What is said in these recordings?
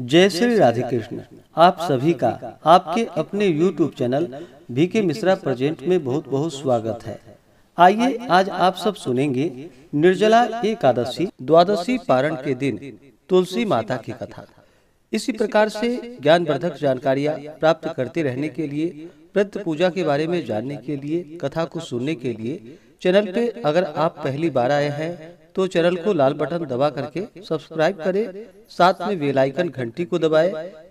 जय श्री राधे कृष्ण आप सभी का आपके अपने YouTube चैनल के मिश्रा प्रेजेंट में बहुत बहुत स्वागत है आइए आज आप सब सुनेंगे निर्जला एकादशी द्वादशी पारण के दिन तुलसी माता की कथा इसी प्रकार से वर्धक जानकारियाँ प्राप्त करते रहने के लिए व्रत पूजा के बारे में जानने के लिए कथा को सुनने के लिए चैनल पे अगर आप पहली बार आए हैं तो चैनल को लाल बटन दबा करके सब्सक्राइब करें साथ में बेल आइकन घंटी को दबाएं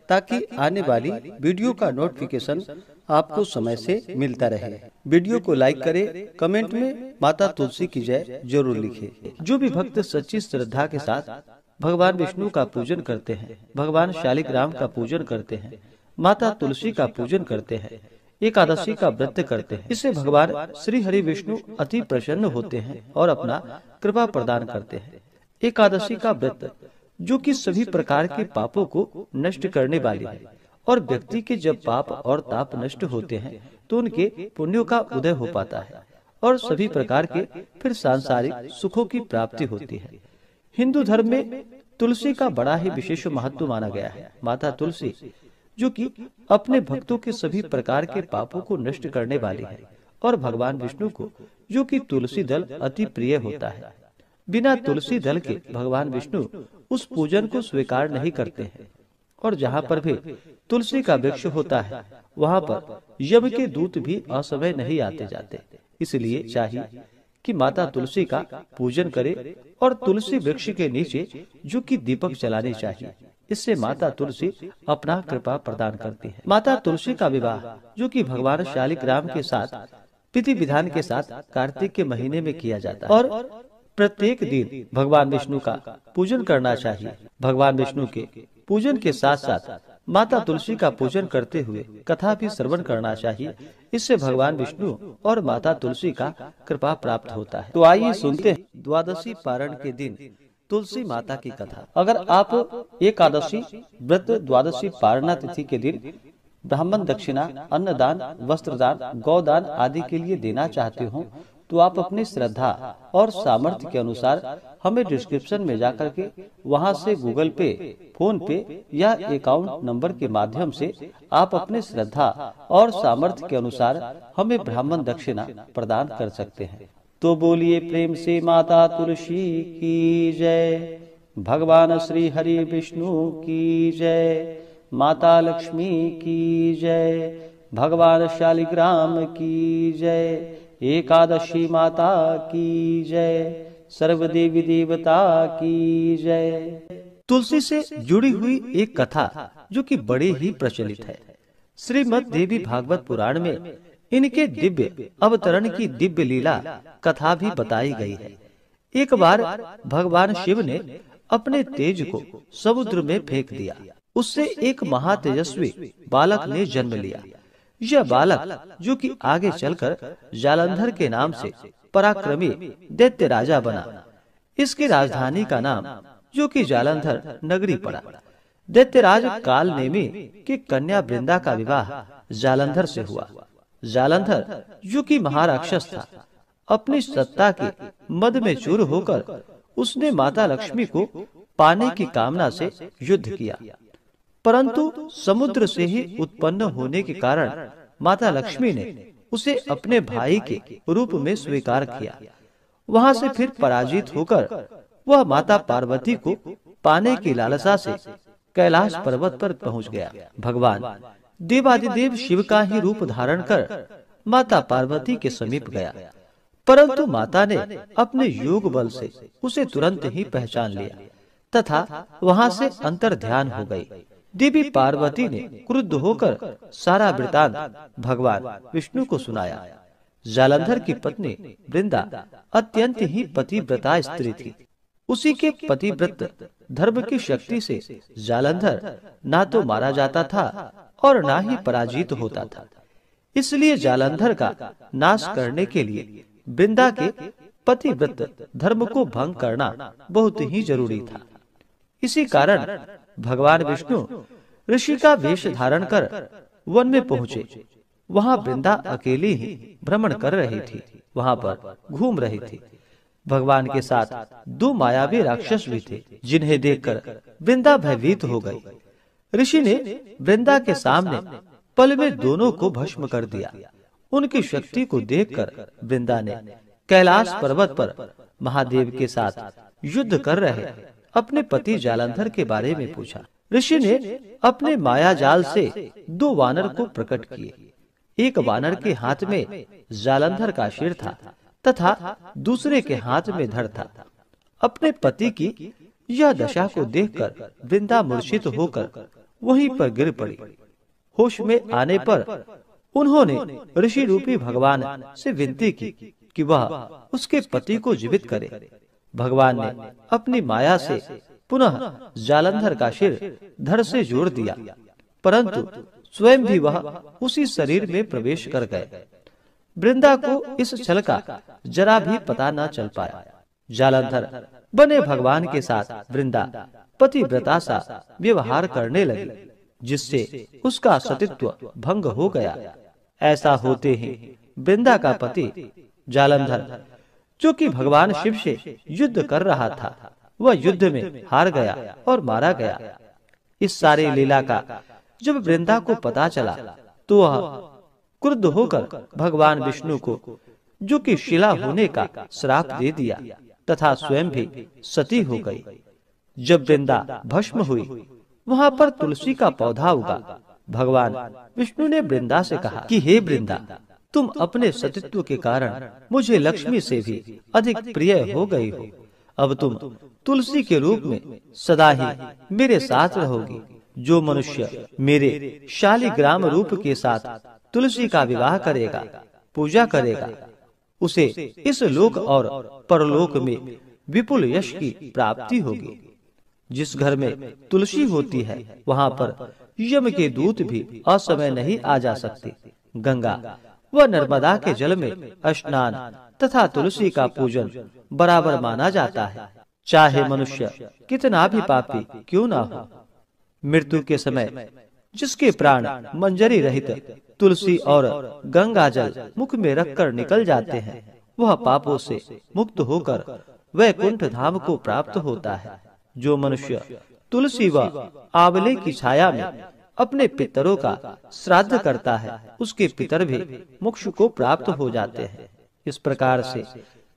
ताकि आने वाली वीडियो का नोटिफिकेशन आपको समय से मिलता रहे वीडियो को लाइक करें, कमेंट में माता तुलसी की जय जरूर लिखें। जो भी भक्त सच्ची श्रद्धा के साथ भगवान विष्णु का पूजन करते हैं भगवान शालिग्राम का पूजन करते हैं माता तुलसी का पूजन करते हैं एकादशी का व्रत करते हैं इससे भगवान श्री हरि विष्णु अति प्रसन्न होते हैं और अपना कृपा प्रदान करते हैं एकादशी का व्रत जो कि सभी प्रकार के पापों को नष्ट करने वाली है और व्यक्ति के जब पाप और ताप नष्ट होते हैं तो उनके पुण्यों का उदय हो पाता है और सभी प्रकार के फिर सांसारिक सुखों की प्राप्ति होती है हिंदू धर्म में तुलसी का बड़ा ही विशेष महत्व माना गया है माता तुलसी जो कि अपने भक्तों के सभी प्रकार के पापों को नष्ट करने वाली है और भगवान विष्णु को जो कि तुलसी दल अति प्रिय होता है बिना तुलसी दल के भगवान विष्णु उस पूजन को स्वीकार नहीं करते हैं और जहाँ पर भी तुलसी का वृक्ष होता है वहाँ पर यम के दूत भी असमय नहीं आते जाते इसलिए चाहिए कि माता तुलसी का पूजन करे और तुलसी वृक्ष के नीचे जो कि दीपक चलाने चाहिए इससे माता तुलसी अपना कृपा प्रदान करती है माता तुलसी का विवाह जो कि भगवान शालिक राम के साथ पिति विधान के साथ कार्तिक के महीने में किया जाता है और प्रत्येक दिन भगवान विष्णु का पूजन करना चाहिए भगवान विष्णु के पूजन के साथ साथ माता तुलसी का पूजन करते हुए कथा भी श्रवण करना चाहिए इससे भगवान विष्णु और माता तुलसी का कृपा प्राप्त होता है तो आइए सुनते हैं द्वादशी पारण के दिन तुलसी माता की कथा अगर आप एकादशी व्रत द्वादशी पारणा तिथि के दिन ब्राह्मण दक्षिणा अन्नदान वस्त्रदान गौदान आदि के लिए देना चाहते हो तो आप अपनी श्रद्धा और सामर्थ्य के अनुसार हमें डिस्क्रिप्शन में जाकर के वहां से गूगल पे फोन पे या अकाउंट नंबर के माध्यम से आप अपने श्रद्धा और सामर्थ्य के अनुसार हमें ब्राह्मण दक्षिणा प्रदान कर सकते हैं तो बोलिए प्रेम से माता तुलसी की जय भगवान श्री हरि विष्णु की जय माता लक्ष्मी की जय भगवान शालिग्राम की जय एकादशी माता की जय सर्वदेवी देवता की जय तुलसी से जुड़ी हुई एक कथा जो कि बड़ी ही प्रचलित है श्रीमद देवी भागवत पुराण में इनके दिव्य अवतरण की दिव्य लीला कथा भी बताई गई है एक बार भगवान शिव ने अपने तेज को समुद्र में फेंक दिया उससे एक महातेजस्वी बालक ने जन्म लिया यह बालक जो कि आगे चलकर जालंधर के नाम से पराक्रमी दैत्य राजा बना इसकी राजधानी का नाम जो कि जालंधर नगरी पड़ा दैत्यराज काल नेमी की कन्या वृंदा का विवाह जालंधर से हुआ जालंधर जो की महाराक्षस था अपनी सत्ता के मद में चूर होकर उसने माता लक्ष्मी को पाने की कामना से युद्ध किया परंतु समुद्र से ही उत्पन्न होने के कारण माता लक्ष्मी ने उसे अपने भाई के रूप में स्वीकार किया वहां से फिर पराजित होकर वह माता पार्वती को पाने की लालसा से कैलाश पर्वत पर पहुंच गया भगवान देवादिदेव शिव का ही रूप धारण कर माता पार्वती के समीप गया परंतु माता ने अपने योग बल से उसे तुरंत ही पहचान लिया तथा वहां से अंतर ध्यान हो गई देवी पार्वती ने क्रुद्ध होकर सारा वृतांत भगवान विष्णु को सुनाया जालंधर की पत्नी वृंदा अत्यंत ही पतिव्रता स्त्री थी उसी के पतिव्रत धर्म की शक्ति से जालंधर तो ना तो मारा जाता था और ना ही पराजित होता था इसलिए जालंधर का नाश करने के लिए बिंदा के पतिव्रत धर्म को भंग करना बहुत ही जरूरी था इसी कारण भगवान विष्णु ऋषि का वेश धारण कर वन में पहुंचे वहां बिंदा अकेली ही भ्रमण कर रही थी वहां पर घूम रही थी भगवान के साथ दो मायावी राक्षस भी थे जिन्हें देखकर बिंदा भयभीत हो गई ऋषि ने वृंदा के सामने पल में दोनों को भस्म कर दिया उनकी शक्ति को देखकर वृंदा ने कैलाश पर्वत पर महादेव के साथ युद्ध कर रहे अपने पति जालंधर के बारे में पूछा ऋषि ने अपने माया जाल से दो वानर को प्रकट किए एक वानर के हाथ में जालंधर का शिर था तथा दूसरे के हाथ में धर था अपने पति की यह दशा को देखकर वृंदा मूर्छित होकर वहीं पर गिर पड़ी होश में आने पर उन्होंने ऋषि रूपी भगवान से विनती की कि वह उसके पति को जीवित करे भगवान ने अपनी माया से पुनः जालंधर का सिर धड़ से जोड़ दिया परंतु स्वयं भी वह उसी शरीर में प्रवेश कर गए वृंदा को इस छल का जरा भी पता न चल पाया जालंधर बने भगवान के साथ वृंदा पतिव्रता सा व्यवहार करने लगे जिससे उसका सतित्व भंग हो गया ऐसा होते ही वृंदा का पति जालंधर जो कि भगवान शिव से युद्ध कर रहा था वह युद्ध में हार गया और मारा गया इस सारी लीला का जब वृंदा को पता चला तो वह क्रुद्ध होकर भगवान विष्णु को जो कि शिला होने का श्राप दे दिया तथा स्वयं भी सती हो गई जब वृंदा भस्म हुई वहाँ पर तुलसी का पौधा उगा भगवान विष्णु ने वृंदा से कहा कि हे वृंदा तुम अपने सतीत्व के कारण मुझे लक्ष्मी से भी अधिक प्रिय हो गई हो अब तुम तुलसी के रूप में सदा ही मेरे साथ रहोगी जो मनुष्य मेरे शालिग्राम रूप के साथ तुलसी का विवाह करेगा पूजा करेगा उसे इस लोक और परलोक में विपुल यश की प्राप्ति होगी जिस घर में तुलसी होती है वहाँ पर यम के दूत भी असमय नहीं आ जा सकते गंगा व नर्मदा के जल में स्नान तथा तुलसी का पूजन बराबर माना जाता है चाहे मनुष्य कितना भी पापी क्यों ना हो मृत्यु के समय जिसके प्राण मंजरी रहित तुलसी और गंगा जल मुख में रखकर निकल जाते हैं वह पापों से मुक्त होकर वह कुंठ धाम को प्राप्त होता है जो मनुष्य तुलसी व आंवले की छाया में अपने पितरों का श्राद्ध करता है उसके पितर भी मोक्ष को प्राप्त हो जाते हैं इस प्रकार से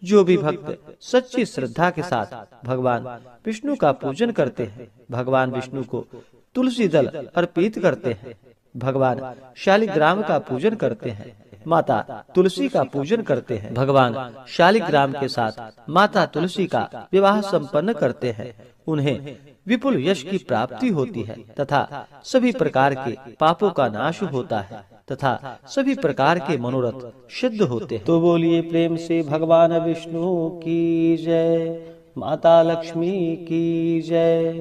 जो भी भक्त सच्ची श्रद्धा के साथ भगवान विष्णु का पूजन करते हैं भगवान विष्णु को तुलसी दल अर्पित करते हैं भगवान शालिग्राम का पूजन करते हैं माता तुलसी का पूजन करते हैं भगवान शालिग्राम के साथ माता तुलसी का विवाह संपन्न करते हैं उन्हें विपुल यश की प्राप्ति होती है तथा सभी प्रकार के पापों का नाश होता है तथा सभी प्रकार के मनोरथ सिद्ध होते हैं तो बोलिए प्रेम से भगवान विष्णु की जय माता लक्ष्मी की जय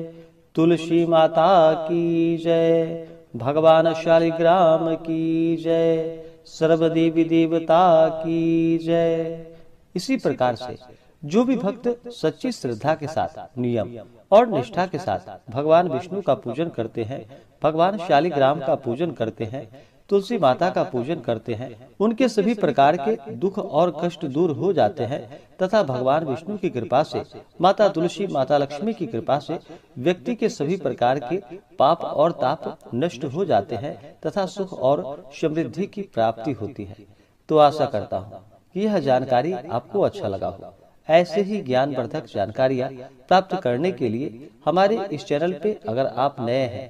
तुलसी माता की जय भगवान शालिग्राम की जय सर्वदेवी देवता की जय इसी प्रकार से जो भी भक्त सच्ची श्रद्धा के साथ नियम और निष्ठा के साथ भगवान विष्णु का पूजन करते हैं भगवान शालिग्राम का पूजन करते हैं तुलसी माता का पूजन करते हैं उनके सभी प्रकार के दुख और कष्ट दूर हो जाते हैं तथा भगवान विष्णु की कृपा से माता तुलसी माता लक्ष्मी की कृपा से व्यक्ति के सभी प्रकार के पाप और ताप नष्ट हो जाते हैं तथा सुख और समृद्धि की प्राप्ति होती है तो आशा करता हूँ यह जानकारी आपको अच्छा लगा हो ऐसे ही ज्ञान वर्धक जानकारियाँ प्राप्त करने के लिए हमारे इस चैनल पे अगर आप नए हैं